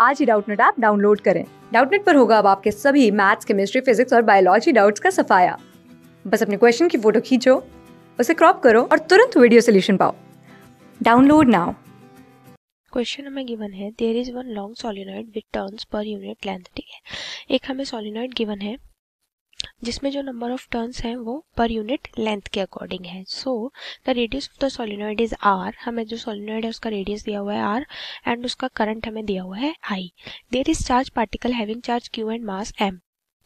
आज ही Doubtnut app download करें डाउटनेट पर होगा अब आपके सभी मैथ्स केमिस्ट्री फिजिक्स और बायोलॉजी डाउट्स का सफाया बस अपने क्वेश्चन की फोटो खींचो उसे क्रॉप करो और तुरंत वीडियो सोल्यूशन पाओ डाउनलोड नाउ क्वेश्चन हमें गिवन है there is one long solenoid with turns per unit length ठीक है एक हमें सोलिनॉइड गिवन है जिसमें जो नंबर ऑफ टर्न्स हैं वो पर यूनिट लेंथ के अकॉर्डिंग है so the radius of the solenoid is R हमें जो सोलिनॉइड है उसका रेडियस दिया हुआ है आर एंड उसका करंट हमें दिया हुआ है I there is charge particle having charge Q and mass M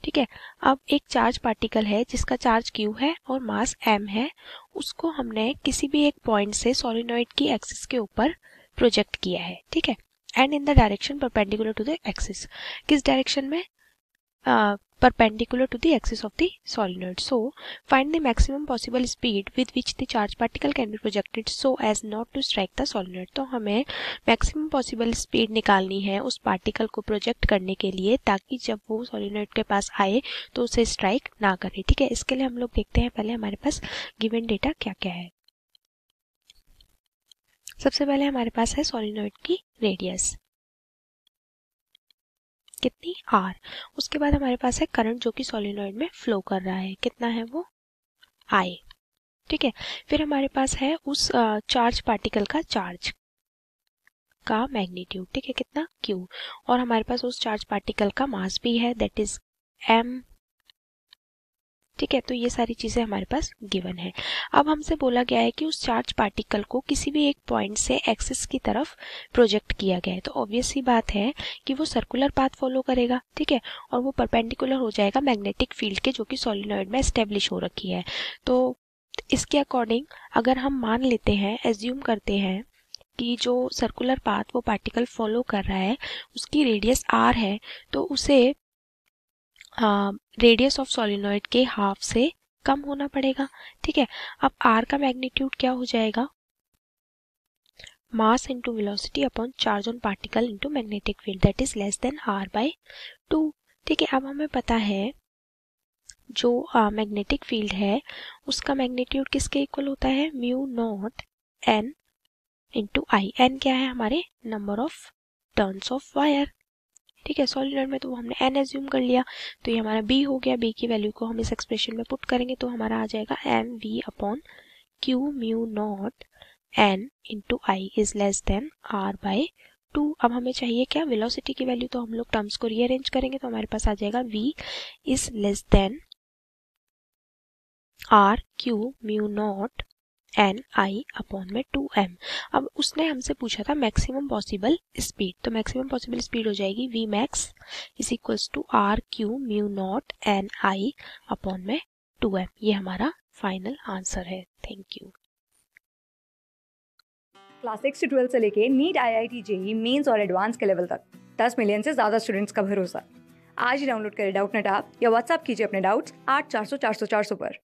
ठीक है अब एक चार्ज पार्टिकल है जिसका चार्ज क्यू है और मास एम है उसको हमने किसी भी एक पॉइंट से सोलिनॉइड की एक्सिस के ऊपर प्रोजेक्ट किया है ठीक है and in the direction perpendicular to the axis किस डायरेक्शन में perpendicular to the axis of the solenoid. So, find the maximum possible speed with which the charge particle can be projected so as not to strike the solenoid. तो हमें maximum possible speed निकालनी है उस particle को project करने के लिए ताकि जब वो solenoid के पास आए तो उसे strike ना करे ठीक है इसके लिए हम लोग देखते हैं पहले हमारे पास given data क्या क्या है सबसे पहले हमारे पास है सोलिनॉइड की रेडियस कितनी आर उसके बाद हमारे पास है करंट जो कि सोलिनॉइड में फ्लो कर रहा है कितना है वो आई ठीक है फिर हमारे पास है उस चार्ज पार्टिकल का चार्ज का मैग्नीट्यूड ठीक है कितना क्यू और हमारे पास उस चार्ज पार्टिकल का मास भी है दैट इज एम ठीक है तो ये सारी चीज़ें हमारे पास गिवन है अब हमसे बोला गया है कि उस चार्ज पार्टिकल को किसी भी एक पॉइंट से एक्सिस की तरफ प्रोजेक्ट किया गया है तो ऑब्वियस ही बात है कि वो सर्कुलर पाथ फॉलो करेगा ठीक है और वो परपेंडिकुलर हो जाएगा मैग्नेटिक फील्ड के जो कि सोलिनॉइड में स्टेब्लिश हो रखी है तो इसके अकॉर्डिंग अगर हम मान लेते हैं एज्यूम करते हैं कि जो सर्कुलर पाथ वो पार्टिकल फॉलो कर रहा है उसकी रेडियस आर है तो उसे रेडियस ऑफ सोलिनोइड के हाफ से कम होना पड़ेगा ठीक है अब आर का मैग्नीट्यूड क्या हो जाएगा mass into velocity upon charge on particle into magnetic field that is less than R by two ठीक है अब हमें पता है जो मैग्नेटिक uh, फील्ड है उसका मैग्नीट्यूड किसके इक्वल होता है mu naught N into I N क्या है हमारे number of turns of wire ठीक है सॉलिनॉइड में तो हमने एन एज्यूम कर लिया तो ये हमारा बी हो गया बी की वैल्यू को हम इस एक्सप्रेशन में पुट करेंगे तो हमारा आ जाएगा M V upon Q mu naught N into I is less than R by two अब हमें चाहिए क्या वेलोसिटी की वैल्यू तो हम लोग टर्म्स को रीअरेंज करेंगे तो हमारे पास आ जाएगा V is less than R Q mu naught N I upon में टू एम अब उसने हमसे पूछा था मैक्सिमम पॉसिबल स्पीड तो मैक्सिमम पॉसिबल स्पीड हो जाएगी V max is equals to R Q mu naught N I upon में टू एम ये हमारा फाइनल आंसर है थैंक यू क्लास सिक्स से ट्वेल्थ से लेके NEET I I T JEE Mains और एडवांस के लेवल तक दस मिलियन से ज़्यादा स्टूडेंट्स का भरोसा आज ही डाउनलोड करें डाउट नेट आप या व्हाट्सअप कीजिए अपने डाउट्स आठ चार सौ चार सौ चार सौ पर